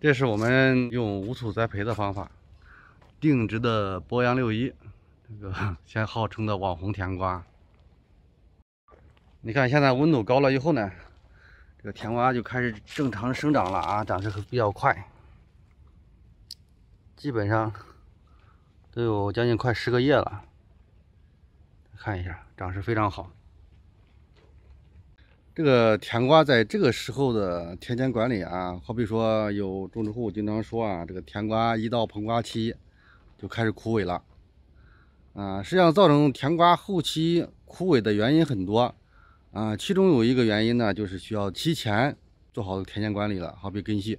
这是我们用无土栽培的方法定植的博洋六一，这个现 号称的网红甜瓜。你看，现在温度高了以后呢，这个甜瓜就开始正常生长了啊，长势比较快，基本上都有将近快十个月了。看一下，长势非常好。这个甜瓜在这个时候的田间管理啊，好比说有种植户经常说啊，这个甜瓜一到膨瓜期就开始枯萎了，啊，实际上造成甜瓜后期枯萎的原因很多，啊，其中有一个原因呢，就是需要提前做好田间管理了，好比根系，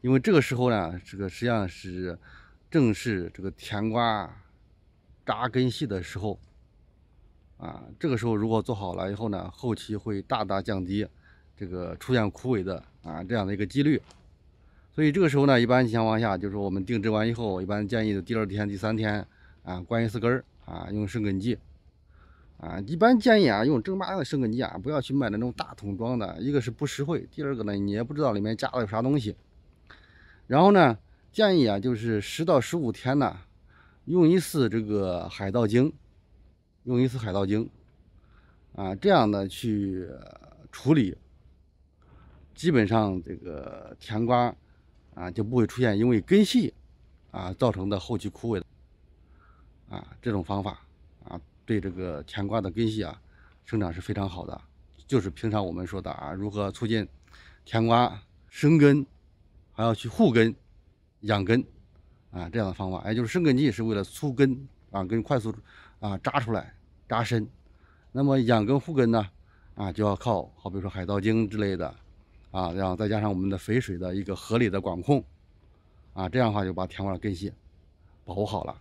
因为这个时候呢，这个实际上是正是这个甜瓜扎根系的时候。啊，这个时候如果做好了以后呢，后期会大大降低这个出现枯萎的啊这样的一个几率。所以这个时候呢，一般情况下就是我们定植完以后，一般建议第二天、第三天啊灌一次根儿啊，用生根剂啊。一般建议啊用正八的生根剂啊，不要去买那种大桶装的，一个是不实惠，第二个呢你也不知道里面加了有啥东西。然后呢建议啊就是十到十五天呢用一次这个海藻精。用一次海盗精，啊，这样呢去处理，基本上这个甜瓜，啊，就不会出现因为根系，啊造成的后期枯萎，啊，这种方法，啊，对这个甜瓜的根系啊生长是非常好的。就是平常我们说的啊，如何促进甜瓜生根，还要去护根、养根，啊，这样的方法，也就是生根剂是为了促根，啊，根快速。啊，扎出来，扎深，那么养根护根呢？啊，就要靠好，比说海藻精之类的，啊，然后再加上我们的肥水的一个合理的管控，啊，这样的话就把田块的根系保护好了。